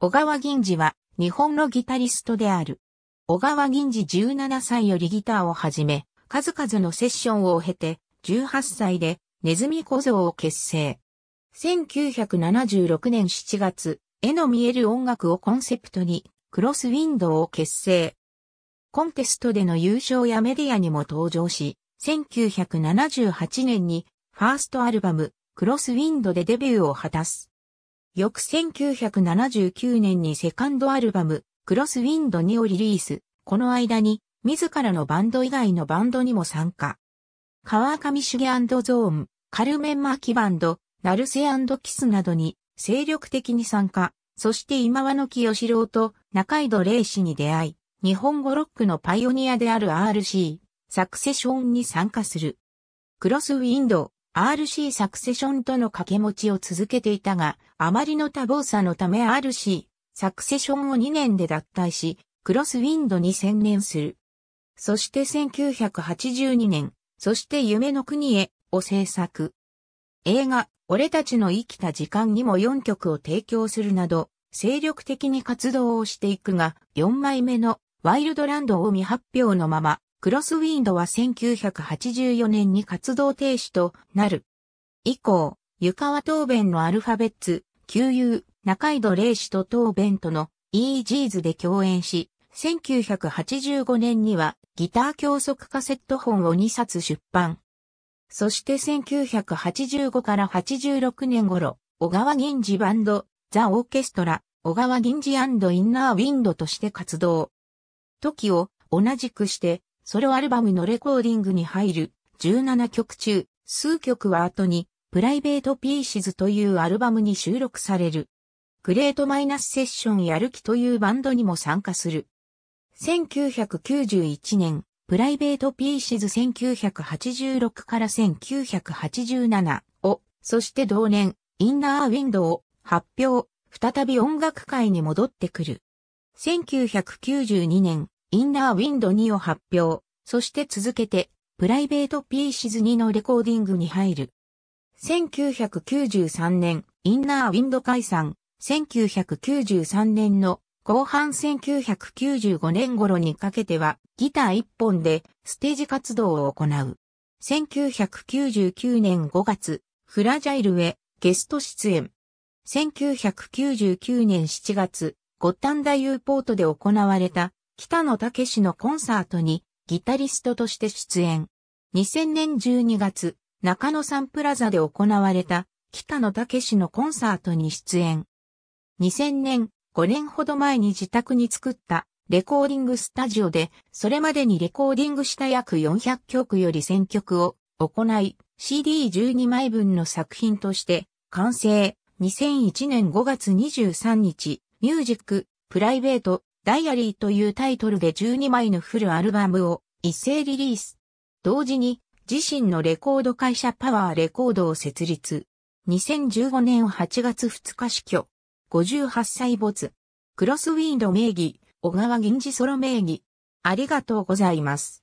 小川銀次は日本のギタリストである。小川銀次17歳よりギターをはじめ、数々のセッションを経て、18歳でネズミ小僧を結成。1976年7月、絵の見える音楽をコンセプトに、クロスウィンドウを結成。コンテストでの優勝やメディアにも登場し、1978年にファーストアルバム、クロスウィンドでデビューを果たす。翌1979年にセカンドアルバム、クロスウィンド2をリリース。この間に、自らのバンド以外のバンドにも参加。川上シゲゾーン、カルメン・マーキバンド、ナルセキスなどに精力的に参加。そして今和の清志郎と中井戸礼氏に出会い、日本語ロックのパイオニアである RC、サクセションに参加する。クロスウィンド、RC サクセションとの掛け持ちを続けていたが、あまりの多忙さのため RC サクセションを2年で脱退し、クロスウィンドに専念する。そして1982年、そして夢の国へを制作。映画、俺たちの生きた時間にも4曲を提供するなど、精力的に活動をしていくが、4枚目のワイルドランドを未発表のまま、クロスウィンドは1984年に活動停止となる。以降、湯川答弁のアルファベッツ、旧友、中井戸霊氏と答弁との EGs で共演し、1985年にはギター教則カセット本を2冊出版。そして1985から86年頃、小川銀次バンド、ザ・オーケストラ、小川銀次インナーウィンドとして活動。時を同じくしてソロアルバムのレコーディングに入る17曲中、数曲は後に、プライベートピーシズというアルバムに収録される。グレートマイナスセッションやる気というバンドにも参加する。1991年、プライベートピーシズ1986から1987を、そして同年、インナーウィンドを発表、再び音楽界に戻ってくる。1992年、インナーウィンド2を発表、そして続けて、プライベートピーシズ2のレコーディングに入る。1993年、インナーウィンド解散、1993年の後半1995年頃にかけてはギター1本でステージ活動を行う。1999年5月、フラジャイルへゲスト出演。1999年7月、ゴッタンダユーポートで行われた北野武のコンサートにギタリストとして出演。2000年12月、中野サンプラザで行われた北野武のコンサートに出演。2000年、5年ほど前に自宅に作ったレコーディングスタジオで、それまでにレコーディングした約400曲より1000曲を行い、CD12 枚分の作品として完成。2001年5月23日、ミュージック、プライベート、ダイアリーというタイトルで12枚のフルアルバムを一斉リリース。同時に自身のレコード会社パワーレコードを設立。2015年8月2日死去。58歳没。クロスウィンド名義、小川銀次ソロ名義。ありがとうございます。